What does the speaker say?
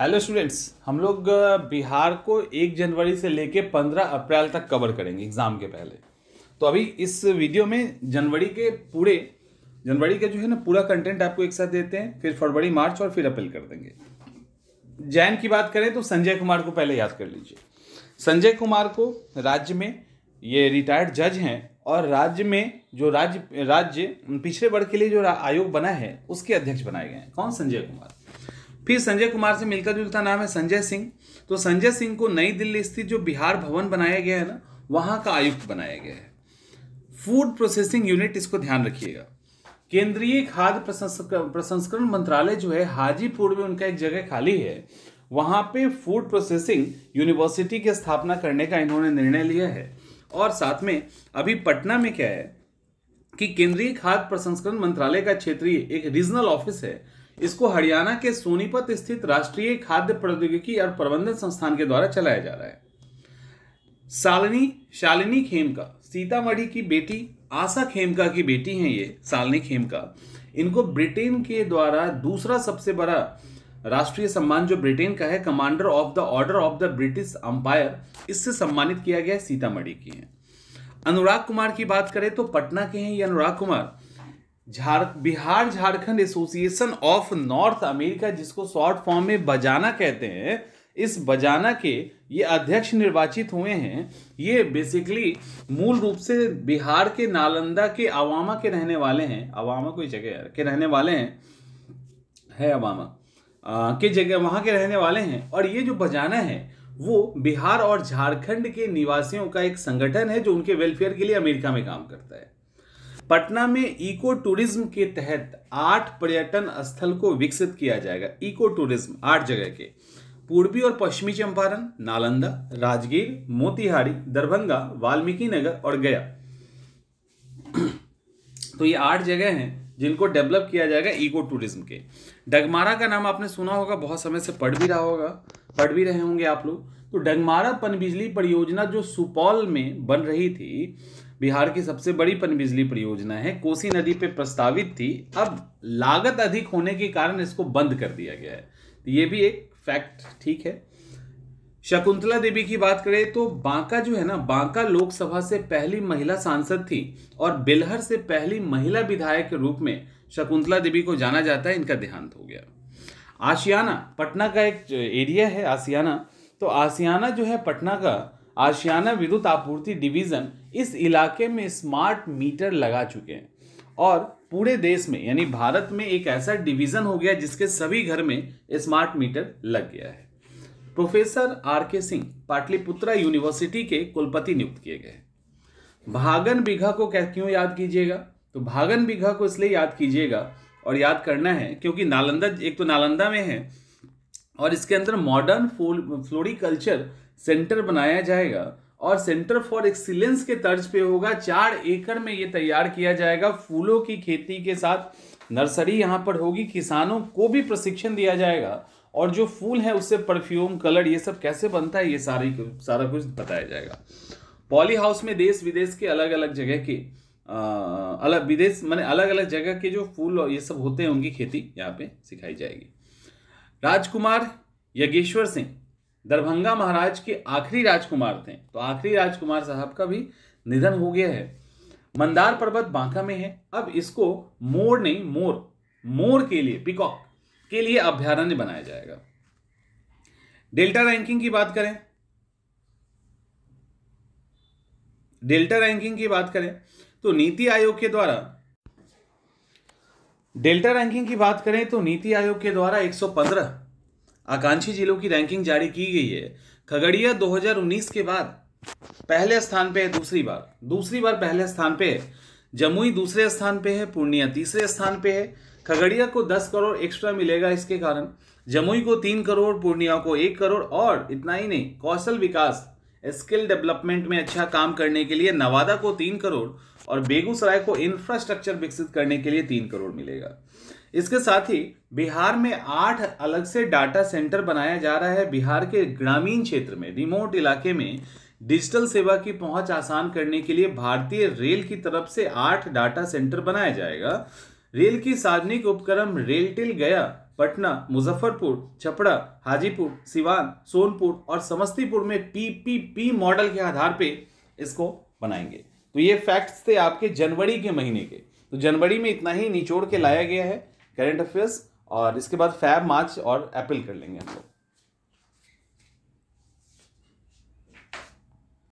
hello students हम लोग बिहार को एक जनवरी से लेके पंद्रह अप्रैल तक कवर करेंगे एग्ज़ाम के पहले तो अभी इस वीडियो में जनवरी के पूरे जनवरी का जो है ना पूरा कंटेंट आपको एक साथ देते हैं फिर फरवरी मार्च और फिर अप्रैल कर देंगे जैन की बात करें तो संजय कुमार को पहले याद कर लीजिए संजय कुमार को राज्य में ये रिटायर्ड जज हैं और राज्य में जो राज्य राज्य पिछड़े वर्ग के लिए जो आयोग बना है उसके अध्यक्ष बनाए गए हैं कौन संजय कुमार फिर संजय कुमार से मिलकर जुलता नाम है संजय सिंह तो संजय सिंह को नई दिल्ली स्थित जो बिहार भवन बनाया गया है ना वहां का आयुक्त बनाया गया है फूड प्रोसेसिंग यूनिट इसको ध्यान रखिएगा केंद्रीय खाद्य प्रसंस्करण मंत्रालय जो है हाजीपुर में उनका एक जगह खाली है वहां पे फूड प्रोसेसिंग यूनिवर्सिटी की स्थापना करने का इन्होंने निर्णय लिया है और साथ में अभी पटना में क्या है कि केंद्रीय खाद्य प्रसंस्करण मंत्रालय का क्षेत्रीय एक रीजनल ऑफिस है इसको हरियाणा के सोनीपत स्थित राष्ट्रीय खाद्य प्रौद्योगिकी और प्रबंधन संस्थान के द्वारा चलाया जा रहा है सालनी शालिनी खेमका सीतामढ़ी की बेटी आशा खेमका की बेटी हैं ये सालनी खेमका इनको ब्रिटेन के द्वारा दूसरा सबसे बड़ा राष्ट्रीय सम्मान जो ब्रिटेन का है commander of the order of the British empire इससे सम्मानित किया गया सीतामढ़ी की हैं अनुराग कुमार की बात करें तो पटना के हैं ये अनुराग कुमार झार Bihar Jharkhand association of north America जिसको शॉर्ट फॉर्म में बजाना कहते हैं इस बजाना के ये अध्यक्ष निर्वाचित हुए हैं ये बेसिकली मूल रूप से बिहार के नालंदा के अवामा के रहने वाले हैं अवामा कोई जगह के रहने वाले हैं है अवामा आ, के जगह वहाँ के रहने वाले हैं और ये जो बजाना है वो बिहार और झारखंड के निवासियों का एक संगठन है जो उनके वेलफेयर के लिए अमेरिका में काम करता है पटना में इको टूरिज्म के तहत आठ पर्यटन स्थल को विकसित किया जाएगा इको टूरिज्म आठ जगह के पूर्वी और पश्चिमी चंपारण नालंदा राजगीर मोतिहारी दरभंगा वाल्मीकि नगर और गया तो ये आठ जगह हैं जिनको डेवलप किया जाएगा इको टूरिज्म के डगमारा का नाम आपने सुना होगा बहुत समय से पढ़ भी रहा होगा पढ़ भी रहे होंगे आप लोग तो डगमारा पनबिजली परियोजना जो सुपौल में बन रही थी बिहार की सबसे बड़ी पनबिजली परियोजना है कोसी नदी पर प्रस्तावित थी अब लागत अधिक होने के कारण इसको बंद कर दिया गया है तो ये भी एक फैक्ट ठीक है शकुंतला देवी की बात करें तो बांका जो है ना बांका लोकसभा से पहली महिला सांसद थी और बेलहर से पहली महिला विधायक के रूप में शकुंतला देवी को जाना जाता है इनका देहांत हो गया आशियाना पटना का एक एरिया है आसियाना तो आसियाना जो है पटना का आशियाना विद्युत आपूर्ति डिवीज़न इस इलाके में स्मार्ट मीटर लगा चुके हैं और पूरे देश में यानी भारत में एक ऐसा डिवीज़न हो गया जिसके सभी घर में स्मार्ट मीटर लग गया है प्रोफेसर आर के सिंह पाटलिपुत्रा यूनिवर्सिटी के कुलपति नियुक्त किए गए भागन बीघा को क्यों याद कीजिएगा तो भागन बीघा को इसलिए याद कीजिएगा और याद करना है क्योंकि नालंदा एक तो नालंदा में है और इसके अंदर मॉडर्न फ्लोरिकल्चर सेंटर बनाया जाएगा और सेंटर फॉर एक्सीलेंस के तर्ज पे होगा चार एकड़ में ये तैयार किया जाएगा फूलों की खेती के साथ नर्सरी यहाँ पर होगी किसानों को भी प्रशिक्षण दिया जाएगा और जो फूल है उससे परफ्यूम कलर ये सब कैसे बनता है ये सारी सारा कुछ बताया जाएगा पॉली हाउस में देश विदेश के अलग अलग जगह के अलग विदेश मैंने अलग अलग जगह के जो फूल और ये सब होते हैं उनकी खेती यहाँ पे सिखाई जाएगी राजकुमार यज्ञेश्वर सिंह दरभंगा महाराज के आखिरी राजकुमार थे तो आखिरी राजकुमार साहब का भी निधन हो गया है मंदार पर्वत बांका में है अब इसको मोर नहीं मोर मोर के लिए पिकॉक के लिए अभ्यारण्य बनाया जाएगा डेल्टा रैंकिंग की बात करें डेल्टा रैंकिंग की बात करें तो नीति आयोग के द्वारा डेल्टा रैंकिंग की बात करें तो नीति आयोग के द्वारा 115 आकांक्षी जिलों की रैंकिंग जारी की गई है खगड़िया 2019 के बाद पहले स्थान पे है दूसरी बार दूसरी बार पहले स्थान पे है जमुई दूसरे स्थान पे है पूर्णिया तीसरे स्थान पे है खगड़िया को 10 करोड़ एक्स्ट्रा मिलेगा इसके कारण जमुई को तीन करोड़ पूर्णिया को एक करोड़ और इतना ही नहीं कौशल विकास स्किल डेवलपमेंट में अच्छा काम करने के लिए नवादा को तीन करोड़ और बेगूसराय को इंफ्रास्ट्रक्चर विकसित करने के लिए तीन करोड़ मिलेगा इसके साथ ही बिहार में आठ अलग से डाटा सेंटर बनाया जा रहा है बिहार के ग्रामीण क्षेत्र में रिमोट इलाके में डिजिटल सेवा की पहुंच आसान करने के लिए भारतीय रेल की तरफ से आठ डाटा सेंटर बनाया जाएगा रेल की सार्वजनिक उपक्रम रेलटेल गया पटना मुजफ्फरपुर छपड़ा हाजीपुर सिवान सोनपुर और समस्तीपुर में पीपीपी मॉडल के आधार पे इसको बनाएंगे तो ये फैक्ट्स थे आपके जनवरी के महीने के तो जनवरी में इतना ही निचोड़ के लाया गया है करंट अफेयर्स और इसके बाद फैब मार्च और अप्रैल कर लेंगे हम लोग